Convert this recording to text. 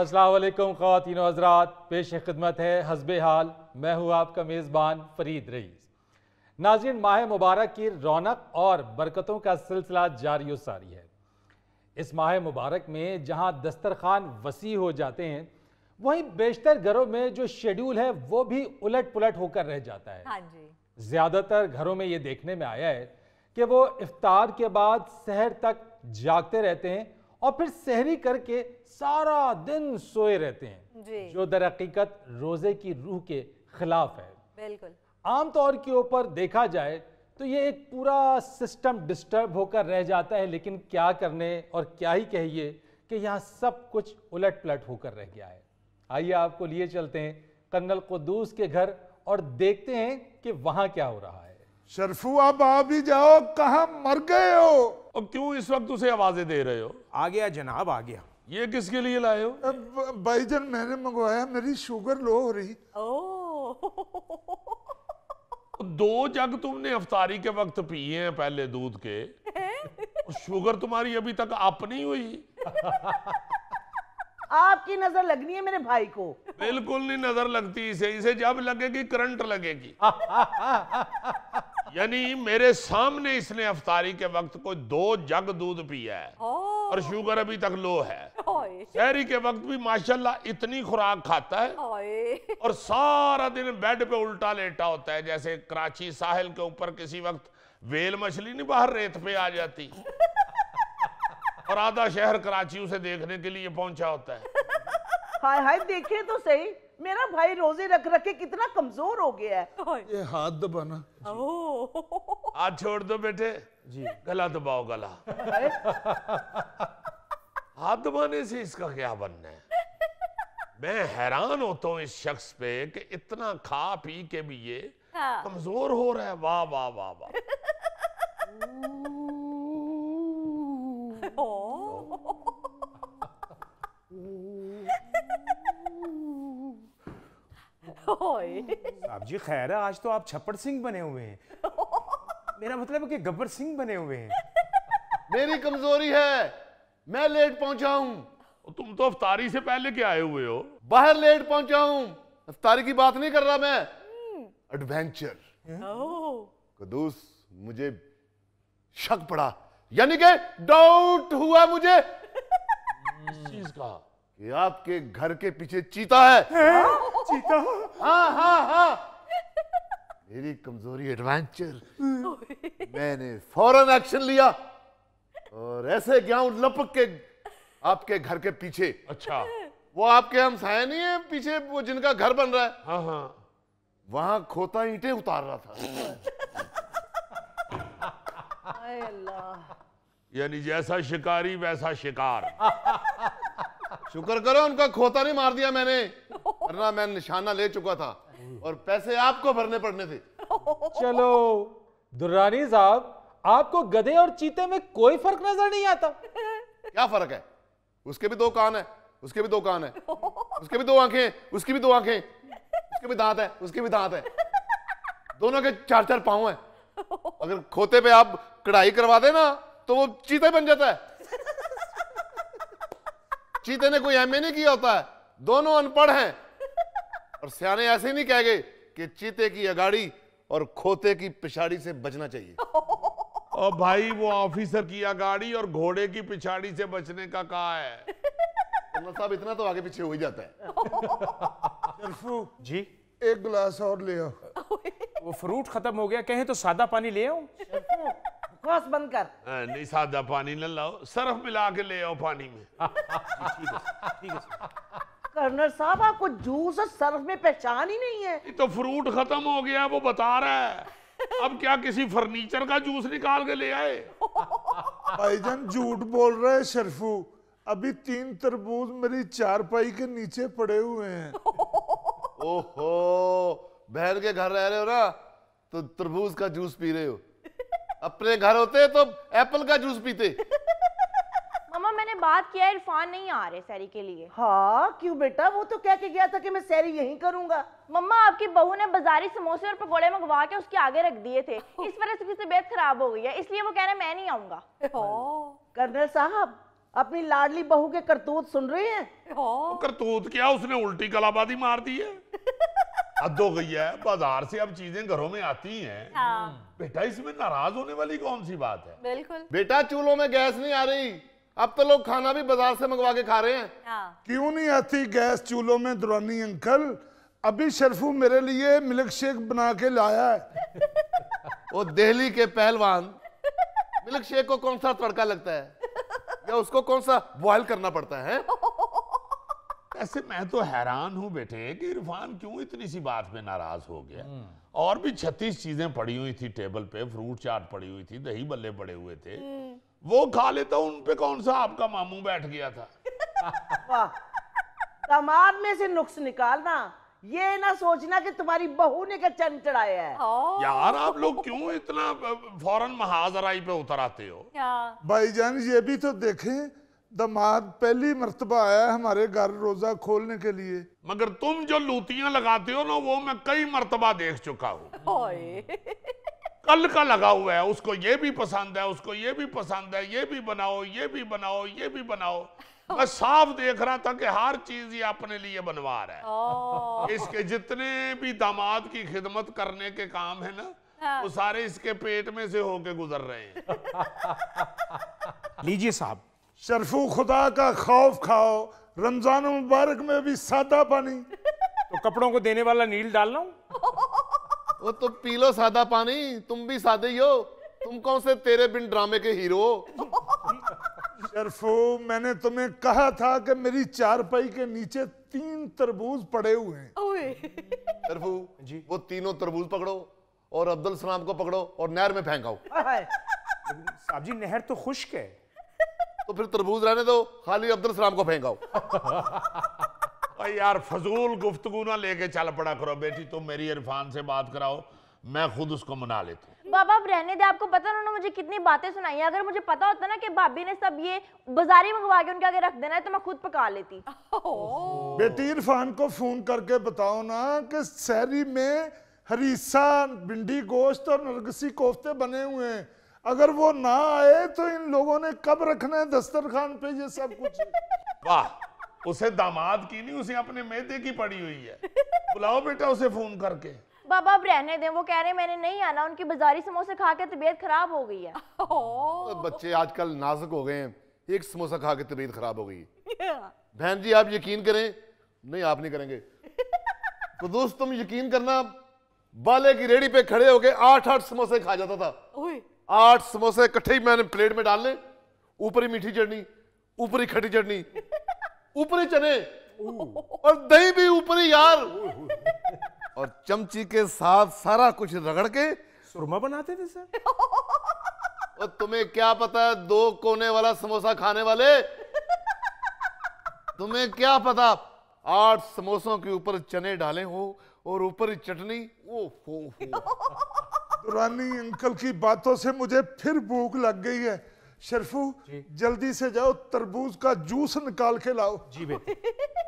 असलकम खातिन हजरात पेश खिदमत है हसब हाल मैं हूँ आपका मेज़बान फरीद रईस नाजिन माह मुबारक की रौनक और बरकतों का सिलसिला जारी सारी है इस माह मुबारक में जहाँ दस्तरखान वसी हो जाते हैं वहीं बेशतर घरों में जो शेड्यूल है वो भी उलट पुलट होकर रह जाता है हाँ जी। ज़्यादातर घरों में ये देखने में आया है कि वो इफ्तार के बाद शहर तक जागते रहते हैं और फिर सहरी करके सारा दिन सोए रहते हैं जो दर हकीकत रोजे की रूह के खिलाफ है बिल्कुल आमतौर के ऊपर देखा जाए तो ये एक पूरा सिस्टम डिस्टर्ब होकर रह जाता है लेकिन क्या करने और क्या ही कहिए कि यहाँ सब कुछ उलट पलट होकर रह गया है आइए आपको लिए चलते हैं कर्नल कुदूस के घर और देखते हैं कि वहां क्या हो रहा है शरफुआ बाबी जाओ कहा मर गए हो और क्यों इस वक्त उसे आवाजें दे रहे हो आ गया जनाब आ गया ये किसके लिए लाए हो भाईजान मैंने मंगवाया मेरी शुगर लो हो रही ओ दो जग तुमने अफतारी के वक्त पिए हैं पहले दूध के शुगर तुम्हारी अभी तक आप नहीं हुई आपकी नजर लगनी है मेरे भाई को बिल्कुल नहीं नजर लगती इसे इसे जब लगेगी करंट लगेगी यानी मेरे सामने इसने अफतारी के वक्त को दो जग दूध पिया है और शुगर अभी तक लो है शहरी के वक्त भी माशाल्लाह इतनी खुराक खाता है और सारा दिन बेड पे उल्टा लेटा होता है जैसे कराची साहिल के ऊपर किसी वक्त वेल मछली नहीं बाहर रेत पे आ जाती और आधा शहर कराची उसे देखने के लिए पहुंचा होता है हाय हाय देखे तो सही मेरा भाई रोजे रख के कितना कमजोर हो गया है ये हाथ दबाना हाथ छोड़ दो बेटे जी गला दबाओ गला हाथ दबाने से इसका क्या बनना है मैं हैरान होता हूँ इस शख्स पे कि इतना खा पी के भी ये हाँ। कमजोर हो रहा है वाह वाह वाह वाह साहब जी खैर है आज तो आप छप्पड़ सिंह बने हुए हैं मेरा मतलब है कि गब्बर सिंह बने हुए हैं मेरी कमजोरी है मैं लेट पहुंचा हूं तुम तो अफतारी से पहले के आए हुए हो बाहर लेट पहुंचा हूं अफतारी की बात नहीं कर रहा मैं एडवेंचर हम्म। कदूस मुझे शक पड़ा यानी के डाउट हुआ मुझे चीज का कि आपके घर के पीछे चीता है? हाँ। चीता हाँ, हाँ, हाँ। मेरी कमजोरी एडवेंचर मैंने फौरन एक्शन लिया और ऐसे गया हूं लपक के आपके घर के पीछे अच्छा वो आपके हम साया नहीं है पीछे वो जिनका घर बन रहा है हाँ हाँ वहां खोता ईटे उतार रहा था यानी जैसा शिकारी वैसा शिकार शुक्र करो उनका खोता नहीं मार दिया मैंने वरना मैं निशाना ले चुका था और पैसे आपको भरने पड़ने थे चलो दुर्रानी साहब आपको गधे और चीते में कोई फर्क नजर नहीं आता क्या फर्क है उसके भी दो कान है उसके भी दो कान है उसके भी दो आंखें उसकी भी दो आंखें उसके भी दांत है उसके भी दांत है दोनों के चार चार पाओ है अगर खोते पे आप कढ़ाई करवा देना तो वो चीते बन जाता है चीते ने कोई एम नहीं किया होता है दोनों अनपढ़ हैं और सियाने ऐसे नहीं कह गए कि चीते की अगाड़ी और खोते की पिछाड़ी से बचना चाहिए और भाई वो ऑफिसर की अगाड़ी और घोड़े की पिछाड़ी से बचने का कहा है साहब इतना तो आगे पीछे हो ही जाता है जी एक गिलास और ले आओ वो फ्रूट खत्म हो गया कहें तो सादा पानी ले आओ बकवास बंद कर नहीं सादा पानी न लाओ सरफ मिला के ले आओ पानी में ठीक है ठीक है कर्नल साहब आपको जूस और सर्फ में पहचान ही नहीं है तो फ्रूट खत्म हो गया वो बता रहा है अब क्या किसी फर्नीचर का जूस निकाल के ले आए भाईजान झूठ बोल रहे है शर्फू अभी तीन तरबूज मेरी चारपाई के नीचे पड़े हुए हैं ओहो बहन के घर रह रहे हो ना तो तरबूज का जूस पी रहे हो अपने घर होते तो एप्पल का जूस पीते बात किया इरफान नहीं आ रहे सैरी के लिए हाँ क्यों बेटा वो तो कह के गया था कि मैं सैरी यहीं करूंगा मम्मा आपकी बहू ने बाजारी समोसे और पकौड़े मंगवा के उसके आगे रख दिए थे इस वजह से उसकी तबीयत खराब हो गई है इसलिए वो कह रहे मैं नहीं आऊंगा हाँ। हाँ। कर्नल साहब अपनी लाडली बहू के करतूत सुन रहे हैं हाँ। करतूत क्या उसने उल्टी कलाबाजी मार दी है हद हो गई है बाजार से अब चीजें घरों में आती हैं हाँ। बेटा इसमें नाराज होने वाली कौन सी बात है बिल्कुल बेटा चूल्हों में गैस नहीं आ रही अब तो लोग खाना भी बाजार से मंगवा के खा रहे हैं हाँ। क्यों नहीं आती गैस चूल्हों में दुरानी अंकल अभी शर्फू मेरे लिए मिल्क शेक बना के लाया है वो दिल्ली के पहलवान मिल्क शेक को कौन सा तड़का लगता है या उसको कौन सा बॉयल करना पड़ता है ऐसे मैं तो हैरान हूं बेटे कि इरफान क्यों इतनी सी बात पे नाराज हो गया हम्म। और भी छत्तीस चीजें पड़ी हुई थी टेबल पे फ्रूट चाट पड़ी हुई थी दही बल्ले पड़े हुए थे हम्म। वो खा लेता उन पे कौन सा आपका मामू बैठ गया था दामाद में से नुक्स निकालना ये ना सोचना कि तुम्हारी बहू ने क्या चन चढ़ाया है यार आप लोग क्यों इतना फौरन महाजराई पे उतर आते हो भाई जान ये भी तो देखें दमाद पहली मरतबा आया हमारे घर रोजा खोलने के लिए मगर तुम जो लूतियां लगाते हो ना वो मैं कई मरतबा देख चुका हूँ कल का लगा हुआ है उसको ये भी पसंद है उसको ये भी पसंद है ये भी बनाओ ये भी बनाओ ये भी बनाओ मैं साफ देख रहा था कि हर चीज ये अपने लिए बनवा रहा है इसके जितने भी दामाद की खिदमत करने के काम है ना हाँ। वो सारे इसके पेट में से होके गुजर रहे हैं लीजिए साहब शर्फू खुदा का खौफ खाओ रमजान मुबारक में भी सादा पानी तो कपड़ों को देने वाला नील डाल रहा हूँ वो तो पी लो सादा पानी तुम भी सादे ही हो तुम कौन से तेरे बिन ड्रामे के हीरो शर्फो मैंने तुम्हें कहा था कि मेरी चारपाई के नीचे तीन तरबूज पड़े हुए हैं शर्फो जी वो तीनों तरबूज पकड़ो और अब्दुल सलाम को पकड़ो और नहर में फेंकाओ साहब जी नहर तो खुश्क है तो फिर तरबूज रहने दो खाली अब्दुल सलाम को फेंकाओ भाई यार फजूल गुफ्तगु ना लेके चल पड़ा करो बेटी तुम मेरी इरफान से बात कराओ मैं खुद उसको मना लेता हूँ बाबा रहने दे आपको पता उन्होंने मुझे कितनी बातें सुनाई अगर मुझे पता होता ना कि भाभी ने सब ये बाजारी मंगवा के उनके आगे रख देना है तो मैं खुद पका लेती बेटी इरफान को फोन करके बताओ ना कि सैरी में हरीसा भिंडी गोश्त और नरगसी कोफ्ते बने हुए हैं अगर वो ना आए तो इन लोगों ने कब रखना है दस्तरखान पे ये सब कुछ वाह उसे दामाद की नहीं उसे अपने मेदे की पड़ी हुई है बुलाओ बेटा उसे फोन करके बाबा आप रहने दें वो कह रहे हैं मैंने नहीं आना उनकी बाजारी समोसे खा के तबीयत खराब हो गई है तो बच्चे आजकल नाजुक हो गए हैं एक समोसा खा के तबीयत खराब हो गई बहन जी आप यकीन करें नहीं आप नहीं करेंगे तो दोस्त तुम यकीन करना बाले की रेडी पे खड़े होके आठ आठ समोसे खा जाता था आठ समोसे इकट्ठे मैंने प्लेट में डाल ले ऊपरी मीठी चटनी ऊपरी खटी चटनी ऊपरी चने और दही भी ऊपरी यार और चमची के साथ सारा कुछ रगड़ के सुरमा बनाते थे सर और तुम्हें क्या पता है दो कोने वाला समोसा खाने वाले तुम्हें क्या पता आठ समोसों के ऊपर चने डाले हो और ऊपर चटनी ओ हो, हो। रानी अंकल की बातों से मुझे फिर भूख लग गई है शर्फू जल्दी से जाओ तरबूज का जूस निकाल के लाओ जी बेटे